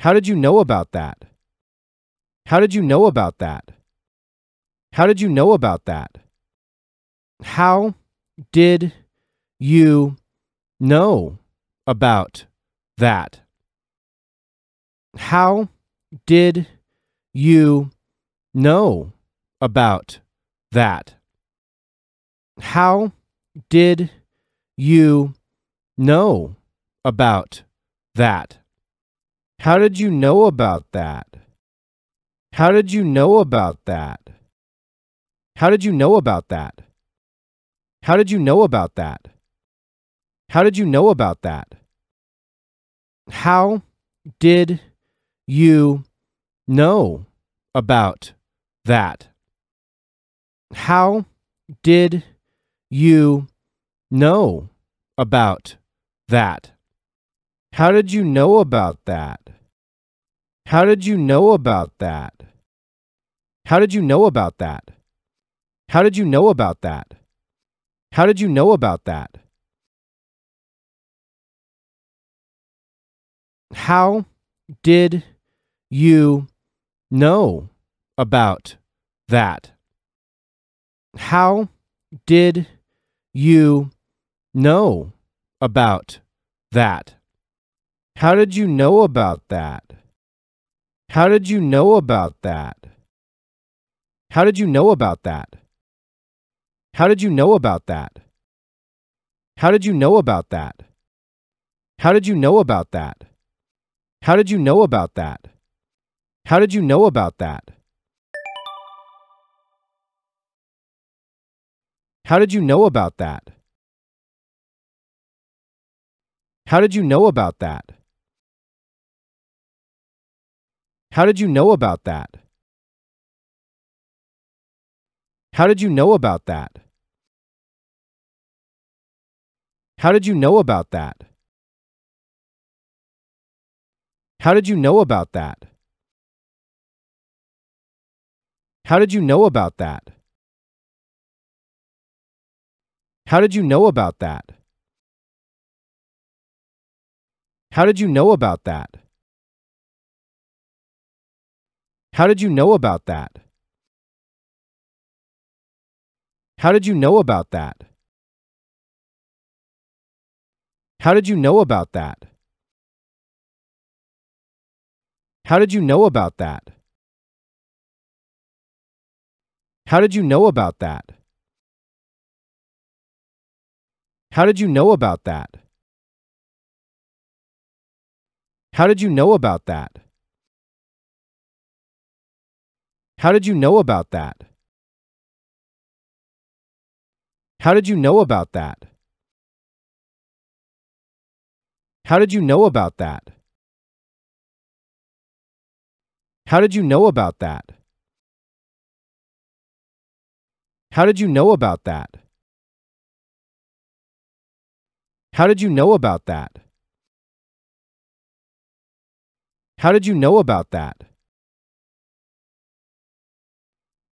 How did you know about that? How did you know about that? How did you know about that? How did you know about that? How did you know about that? How did you know about that? How did you know about that? How did you know about that? How did you know about that? How did you know about that? How did you know about that? How did you know about that? How did you know about that? How did you know about that? How did you know about that? How did you know about that? How did you know about that? How did you know about that? How did you know about that? How did you know about that? How did you know about that? How did you know about that? How did you know about that? How did you know about that? How did you know about that? How did you know about that? How did you know about that? How did you know about that? How did you know about that? How did you know about that? How did you know about that? How did you know about that? How did you know about that? How did you know about that? How did you know about that? How did you know about that? How did you know about that? How did you know about that? How did you know about that? How did you know about that? How did you know about that? How did you know about that? How did you know about that? How did you know about that? How did you know about that? How did you know about that? How did you know about that? How did you know about that? How did you know about that? How did you know about that? How did you know about that?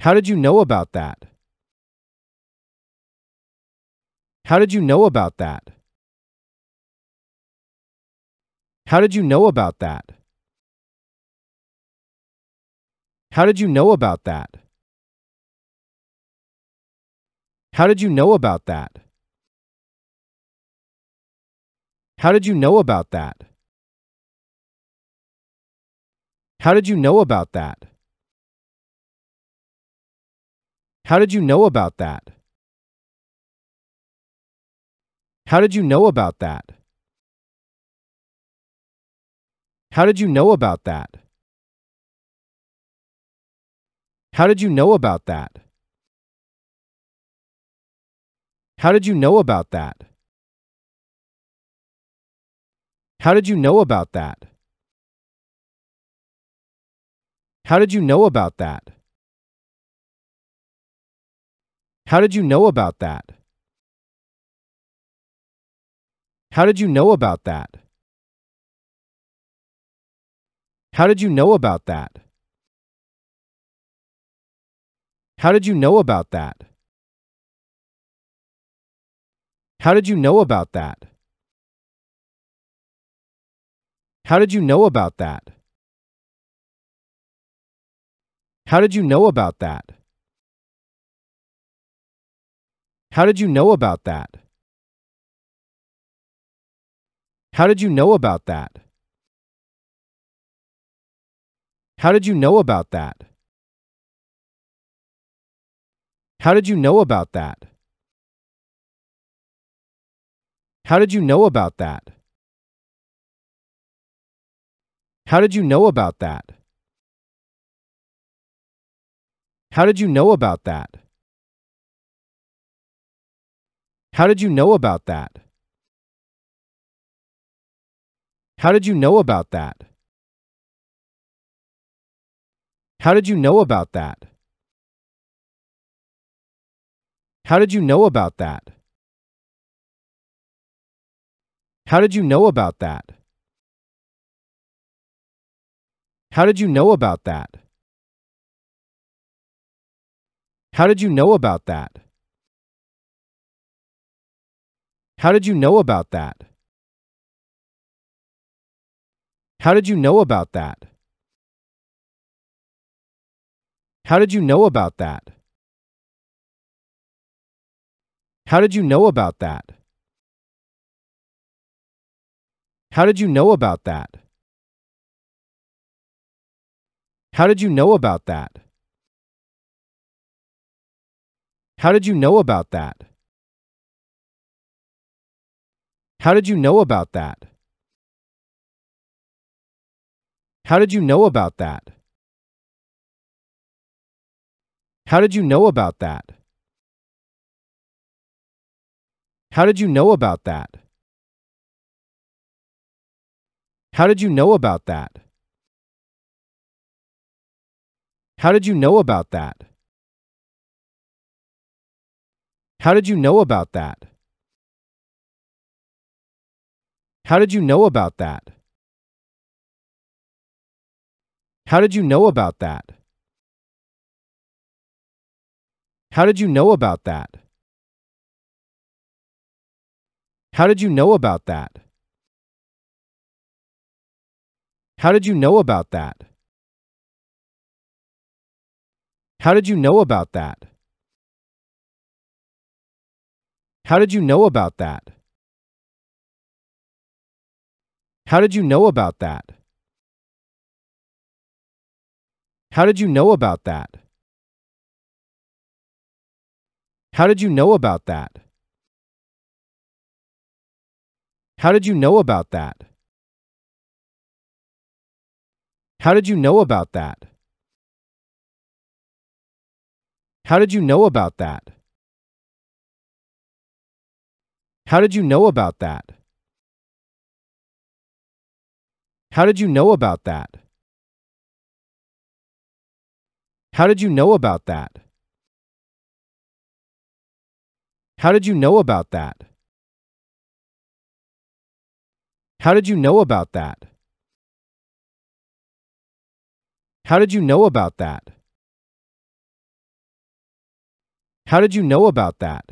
How did you know about that? How did you know about that? How did you know about that? How did you know about that? How did you know about that? How did you know about that? How did you know about that? How did you know about that? How did you know about that? How did you know about that? How did you know about that? How did you know about that? How did you know about that? How did you know about that? How did you know about that? How did you know about that? How did you know about that? How did you know about that? How did you know about that? How did you know about that? How did you know about that? How did you know about that? How did you know about that? How did you know about that? How did you know about that? How did you know about that? How did you know about that? How did you know about that? How did you know about that? How did you know about that? How did you know about that? How did you know about that? How did you know about that? How did you know about that? How did you know about that? How did you know about that? How did you know about that? How did you know about that? How did you know about that? How did you know about that? How did you know about that? How did you know about that? How did you know about that? How did you know about that? How did you know about that? How did you know about that? How did you know about that? How did you know about that? How did you know about that? How did you know about that? How did you know about that? How did you know about that? How did you know about that? How did you know about that? How did you know about that? How did you know about that? How did you know about that? How did you know about that? How did you know about that? How did you know about that? How did you know about that? How did you know about that? How did you know about that? How did you know about that? How did you know about that? How did you know about that? How did you know about that? How did you know about that? How did you know about that?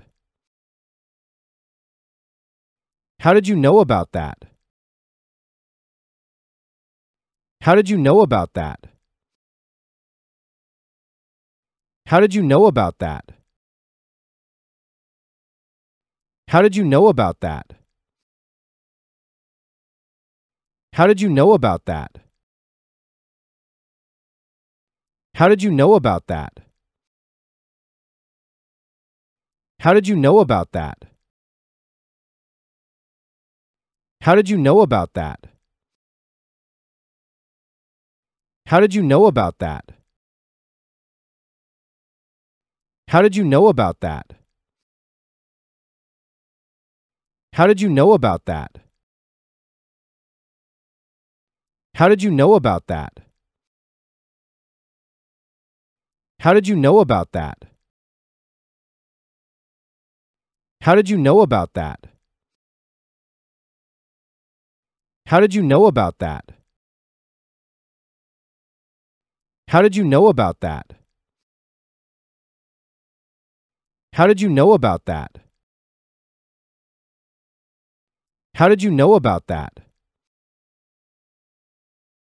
How did you know about that? How did you know about that? How did you know about that? How did you know about that? How did you know about that? How did you know about that? How did you know about that? How did you know about that? How did you know about that? How did you know about that? How did you know about that? How did you know about that? How did you know about that? How did you know about that? How did you know about that? How did you know about that? How did you know about that? How did you know about that?